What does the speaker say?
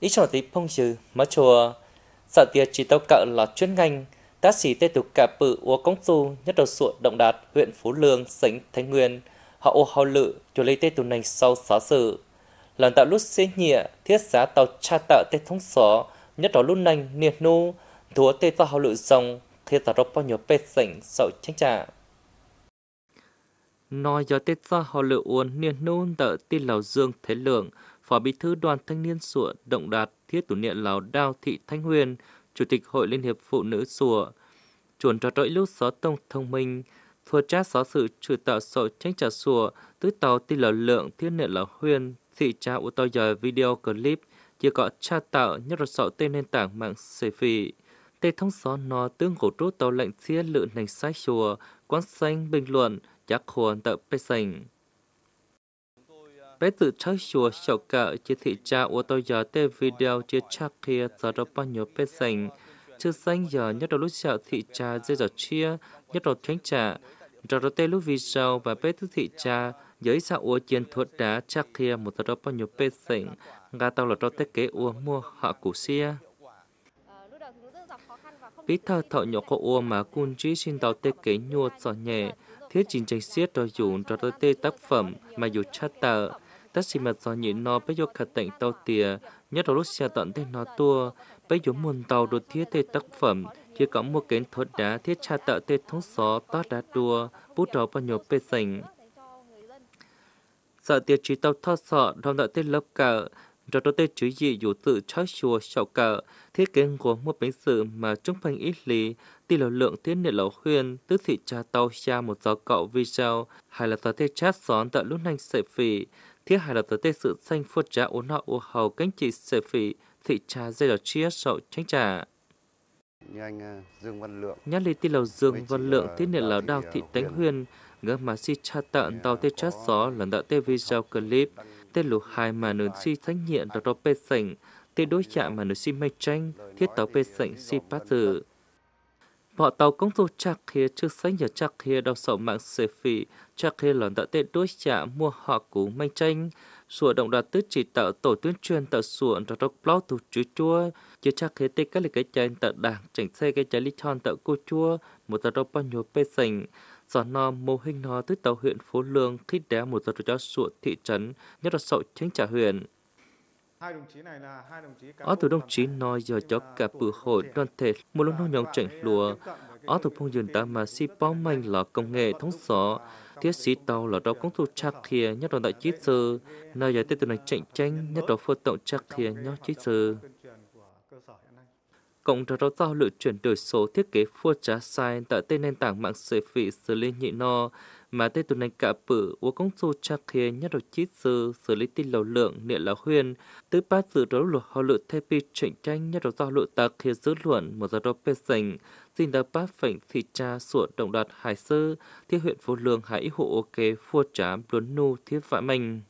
ý cho tí phong trừ mở chùa sợ dạ tia chỉ tàu cận là chuyên ngành đã xỉ tê tục cả bự úa công su nhất đầu suộn động đạt huyện phú lương sánh thái nguyên họ ô hào lự cho lấy tê tục nành sau xá sự lần tạo lúc xế nhẹ thiết giá tàu cha tạo tê thống xó nhất đó lúc nành niệt nu thúa tê tàu hào lự dòng thiết giá rốc bao nhiêu bê sảnh sậu tranh trả nói cho tê ra họ lựa uốn niên nôn tợ tin lào dương thế lượng Phó Bí thư Đoàn Thanh niên Sủa Động Đạt Thiết Tủ Niệm Lào Đao Thị Thanh Huyền, Chủ tịch Hội Liên hiệp Phụ nữ Sủa, chuẩn trò trỗi lúc xó tông thông minh, thua trát xó sự trừ tạo sổ tranh trả sủa, tứ tàu tì lào lượng thiết niệm lào huyền, thị trá ô tàu dòi video clip, chỉ có tra tạo nhất rồi sọ tên nền tảng mạng xê phì. Tê thông xó nó tương cổ rút tàu lệnh xía lự nành sai chùa, quán xanh bình luận, giác hồn tạo bê xanh bé tự chắc chùa sầu cả chỉ thị cha ô tô giờ tê video chỉ chắc kia giờ đó bao nhiêu bé sành chứ xanh giờ nhất đầu lúc sợ thị cha dây giờ chia nhất đầu tránh trả giờ đó tê lúc video và bé tự thị cha giới xã ô chiến thuật đá chắc kia một giờ đó bao nhiêu bé sành gà tao là cho thiết kế ô mua họ củ xia bí thơ thợ nhỏ có ô mà cun trí xin tàu tê kế nhua giỏ nhẹ thiết chính tranh xiết rồi dùng cho tê tác phẩm mà dù chát tờ tất xì mà do nhị nó bây giờ khả tệnh tàu tìa, nhất là lúc xe tận tên nó tua, bây giờ muôn tàu đồ thiết tê tác phẩm, chỉ có một cái thốt đá thiết tra tạo tê thống gió to đá tua bút đó bao nhổ bê sành. Sợ tiệt trí tàu thoát sọ, đồng đạo tê lớp cả, rồi đó tê chữ gì dù tự cháu chùa sọ cả, thiết kế gồm một bánh sự mà trung phanh ít lý, tỷ lầu lượng thiết niệm lầu khuyên, tứ thị cha tàu xa một gió cậu video, hay là gió tê chát xón tại lúc nhanh sợi phỉ, thiết hài là tới tê sự xanh phô trá ốn họ ô hầu cánh trị sở phỉ thị trà dây đỏ chia sậu tránh trà như anh à, Dương Văn Lượng nhát lý tin lầu Dương Văn Lượng à, thiết niệm lào đào thị à, tánh huyền ngỡ mà si cha tận tàu tê chát gió lần đạo tê video clip tê lục hai mà nữ si thánh nhiệm đọc đọc bê sảnh tê đối chạm mà nữ si mạch tranh thiết tàu bê sảnh si bát tử Bỏ tàu công tố chắc khi trước sách nhờ chắc khi đau sầu mạng xế phỉ, chắc khi lần đã tên đối trả mua họ cú manh tranh. Sủa động đạt tức chỉ tạo tổ tuyên truyền tạo sủa ra đọc blog thủ chú chua. Chứ chắc khi tên các lý cái chanh tạo đảng chỉnh xe cái trái lý tròn tạo cô chua, một tạo đọc bao nhiêu bê sành. Gió no mô hình nó tới tàu huyện Phố Lương khi đá một tạo cho sủa thị trấn, nhất là sậu chính trả huyện hai đồng chí này Ở từ đồng chí nói giờ cho à, cả bữa hội đoàn thể một lúc nó nhóm chảnh lùa. Ở từ phong dừng ta mà si bó mình là công nghệ thống sở. Thiết sĩ tàu là đó công thủ chắc thìa nhất đoàn đại chí sơ. nơi giải tới từ này chạy tranh nhất đoàn phương tổng chắc thìa nhó chí sơ. Cộng trò đó giao lựa chuyển đổi số thiết kế phua trá sai tại tên nền tảng mạng xe vị xử lý nhị no mà tê tuần này cả bử uống công su cha kia nhất đầu chí sư xử lý tin lầu lượng niệm là huyền tứ ba dự đấu luật họ lựa thay pi trịnh tranh nhất đầu do lựa ta kia giữ luận một giờ đó bê sành xin đã bác phảnh thị cha sủa động đoạt hải sư thiết huyện phố lương hải hộ kế phua trám luân nu thiết vãi mình